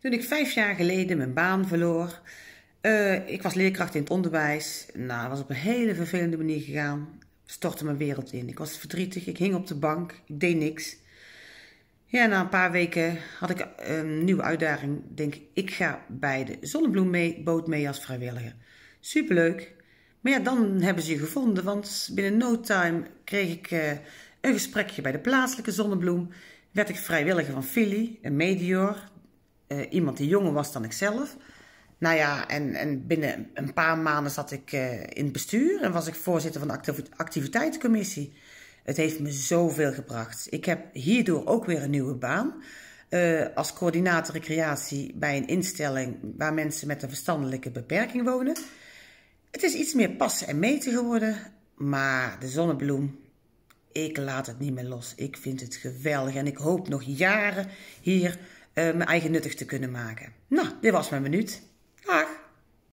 Toen ik vijf jaar geleden mijn baan verloor, uh, ik was leerkracht in het onderwijs. Nou, was op een hele vervelende manier gegaan. Stortte mijn wereld in. Ik was verdrietig, ik hing op de bank, ik deed niks. Ja, na een paar weken had ik ehm, een nieuwe uitdaging. Denk ik, ga bij de zonnebloemboot mee, mee als vrijwilliger. Superleuk. Maar ja, dan hebben ze je gevonden, want binnen no time kreeg ik eh, een gesprekje bij de plaatselijke zonnebloem. Werd ik vrijwilliger van Philly, een meteor. Eh, iemand die jonger was dan ikzelf. Nou ja, en, en binnen een paar maanden zat ik eh, in het bestuur en was ik voorzitter van de activiteitencommissie. Het heeft me zoveel gebracht. Ik heb hierdoor ook weer een nieuwe baan. Eh, als coördinator recreatie bij een instelling waar mensen met een verstandelijke beperking wonen. Het is iets meer passen en meten geworden, maar de zonnebloem, ik laat het niet meer los. Ik vind het geweldig en ik hoop nog jaren hier eh, mijn eigen nuttig te kunnen maken. Nou, dit was mijn minuut.